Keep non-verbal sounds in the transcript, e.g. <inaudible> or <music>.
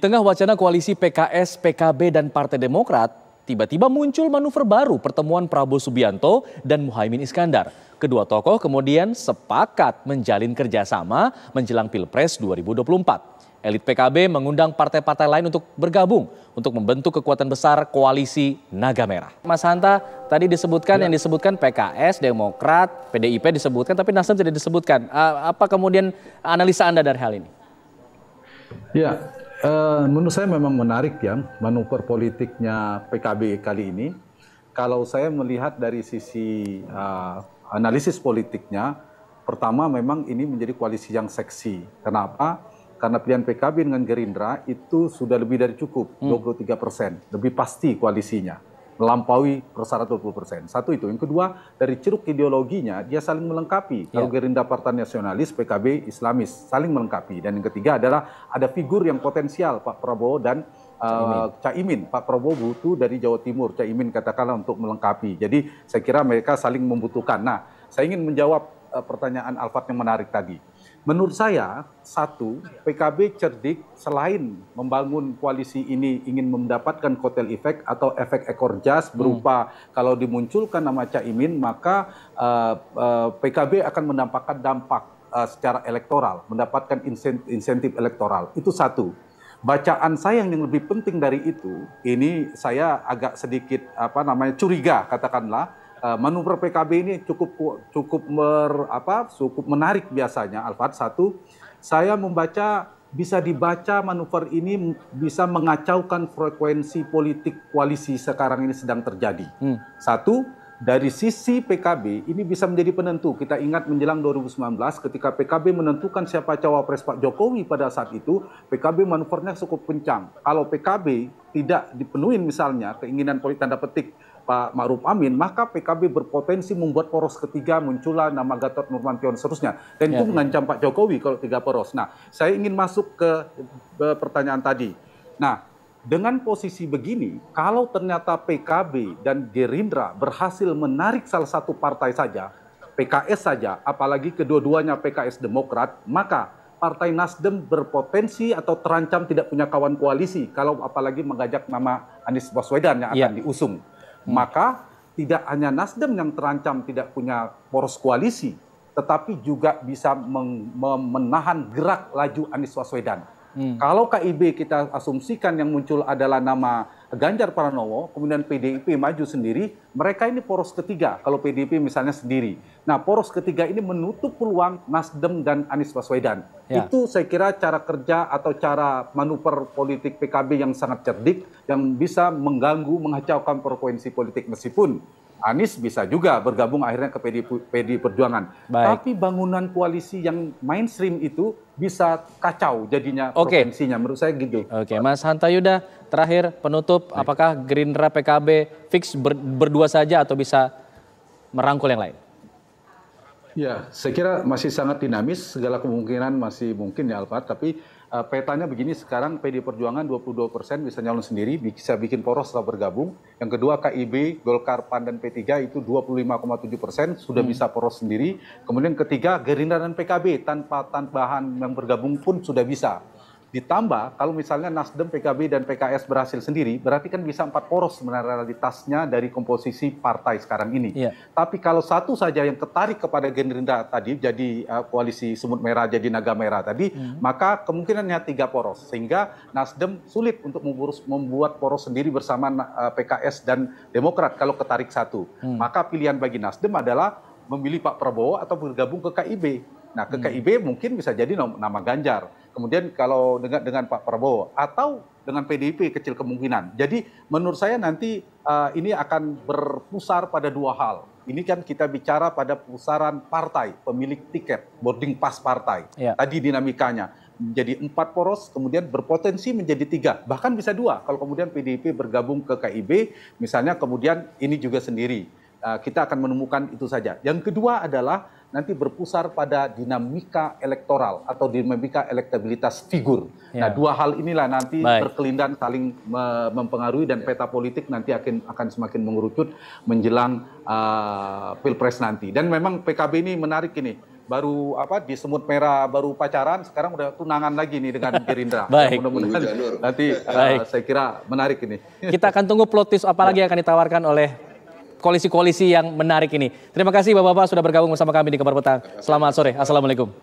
Tengah wacana koalisi PKS, PKB, dan Partai Demokrat, tiba-tiba muncul manuver baru pertemuan Prabowo Subianto dan Muhaimin Iskandar. Kedua tokoh kemudian sepakat menjalin kerjasama menjelang Pilpres 2024. Elit PKB mengundang partai-partai lain untuk bergabung untuk membentuk kekuatan besar koalisi Naga Merah. Mas Hanta, tadi disebutkan ya. yang disebutkan PKS, Demokrat, PDIP disebutkan, tapi Nasdem tidak disebutkan. Apa kemudian analisa Anda dari hal ini? Ya, Eh, menurut saya memang menarik ya manuver politiknya PKB kali ini. Kalau saya melihat dari sisi uh, analisis politiknya, pertama memang ini menjadi koalisi yang seksi. Kenapa? Karena pilihan PKB dengan Gerindra itu sudah lebih dari cukup, hmm. 23 persen, lebih pasti koalisinya melampaui persyaratan 20%. Satu itu. Yang kedua, dari ceruk ideologinya dia saling melengkapi. Ya. Kalau yeah. Gerindra Partai Nasionalis, PKB Islamis saling melengkapi. Dan yang ketiga adalah ada figur yang potensial Pak Prabowo dan Uh, eh, Caimin. Caimin, Pak Prabowo butuh dari Jawa Timur, Caimin katakanlah untuk melengkapi. Jadi saya kira mereka saling membutuhkan. Nah, saya ingin menjawab uh, pertanyaan Alfat yang menarik tadi. Menurut saya, satu, PKB cerdik selain membangun koalisi ini ingin mendapatkan kotel efek atau efek ekor jas hmm. berupa hmm. kalau dimunculkan nama Caimin, maka uh, eh, uh, eh, PKB akan mendapatkan dampak uh, secara elektoral, mendapatkan insentif, insentif elektoral. Itu satu. Bacaan saya yang lebih penting dari itu, ini saya agak sedikit apa namanya curiga katakanlah Eh, manuver PKB ini cukup cukup mer, apa cukup menarik biasanya Alfat satu saya membaca bisa dibaca manuver ini bisa mengacaukan frekuensi politik koalisi sekarang ini sedang terjadi. Hmm. Satu, dari sisi PKB ini bisa menjadi penentu. Kita ingat menjelang 2019 ketika PKB menentukan siapa cawapres Pak Jokowi pada saat itu, PKB manuvernya cukup kencang. Kalau PKB tidak dipenuhi misalnya keinginan politik tanda petik Pak Ma'ruf Amin, maka PKB berpotensi membuat poros ketiga muncullah nama Gatot Nurmantio dan seterusnya. Dan ya, itu ya. mengancam Pak Jokowi kalau tiga poros. Nah, saya ingin masuk ke pertanyaan tadi. Nah, dengan posisi begini, kalau ternyata PKB dan Gerindra berhasil menarik salah satu partai saja, PKS saja, apalagi kedua-duanya PKS Demokrat, maka Partai Nasdem berpotensi atau terancam tidak punya kawan koalisi kalau apalagi mengajak nama Anies Baswedan yang akan ya. diusung maka tidak hanya Nasdem yang terancam tidak punya poros koalisi, tetapi juga bisa menahan gerak laju Anies Waswedan. Hmm. Kalau KIB kita asumsikan yang muncul adalah nama Ganjar Pranowo, kemudian PDIP maju sendiri, mereka ini poros ketiga kalau PDIP misalnya sendiri. Nah, poros ketiga ini menutup peluang Nasdem dan Anies Baswedan. Ya. Itu saya kira cara kerja atau cara manuver politik PKB yang sangat cerdik yang bisa mengganggu, mengacaukan frekuensi politik meskipun Anies bisa juga bergabung akhirnya ke PD, PD Perjuangan. Baik. Tapi bangunan koalisi yang mainstream itu bisa kacau jadinya okay. provinsinya menurut saya gitu. Oke, okay. Mas Hanta Yuda, terakhir penutup Baik. apakah Gerindra PKB fix ber, berdua saja atau bisa merangkul yang lain? Ya, saya kira masih sangat dinamis, segala kemungkinan masih mungkin ya Alfat, tapi uh, petanya begini sekarang PD Perjuangan 22 persen bisa nyalon sendiri, bisa bikin poros setelah bergabung. Yang kedua KIB, Golkar, PAN, dan P3 itu 25,7 persen sudah hmm. bisa poros sendiri. Kemudian ketiga Gerindra dan PKB tanpa tanpa bahan yang bergabung pun sudah bisa. Ditambah kalau misalnya Nasdem, PKB, dan PKS berhasil sendiri, berarti kan bisa empat poros sebenarnya realitasnya dari komposisi partai sekarang ini. Yeah. Tapi kalau satu saja yang ketarik kepada Gerindra tadi, jadi uh, koalisi semut merah, jadi naga merah tadi, mm. maka kemungkinannya tiga poros. Sehingga Nasdem sulit untuk membuat poros sendiri bersama uh, eh, PKS dan Demokrat kalau ketarik satu. Mm. Maka pilihan bagi Nasdem adalah memilih Pak Prabowo atau bergabung ke KIB. Nah, ke hmm. KIB mungkin bisa jadi nama Ganjar kemudian kalau dengan dengan Pak Prabowo atau dengan PDIP kecil kemungkinan. Jadi menurut saya nanti uh, ini akan berpusar pada dua hal. Ini kan kita bicara pada pusaran partai, pemilik tiket, boarding pass partai. Ya. Tadi dinamikanya menjadi empat poros, kemudian berpotensi menjadi tiga, bahkan bisa dua. Kalau kemudian PDIP bergabung ke KIB, misalnya kemudian ini juga sendiri, uh, kita akan menemukan itu saja. Yang kedua adalah nanti berpusar pada dinamika elektoral atau dinamika elektabilitas figur. Nah, ya. Nah, dua hal inilah nanti Baik. berkelindan saling mempengaruhi dan peta politik nanti akan akan semakin mengerucut menjelang uh, pilpres nanti. Dan memang PKB ini menarik ini baru apa di semut merah baru pacaran sekarang udah tunangan lagi nih dengan <laughs> Gerindra. Baik. Ya, mudah-mudahan nanti ah, Baik. saya kira menarik ini. Kita akan tunggu plotis apa lagi yang akan ditawarkan oleh koalisi-koalisi yang menarik ini. Terima kasih Bapak-Bapak sudah bergabung bersama kami di Kabar Petang. Selamat sore. Assalamualaikum.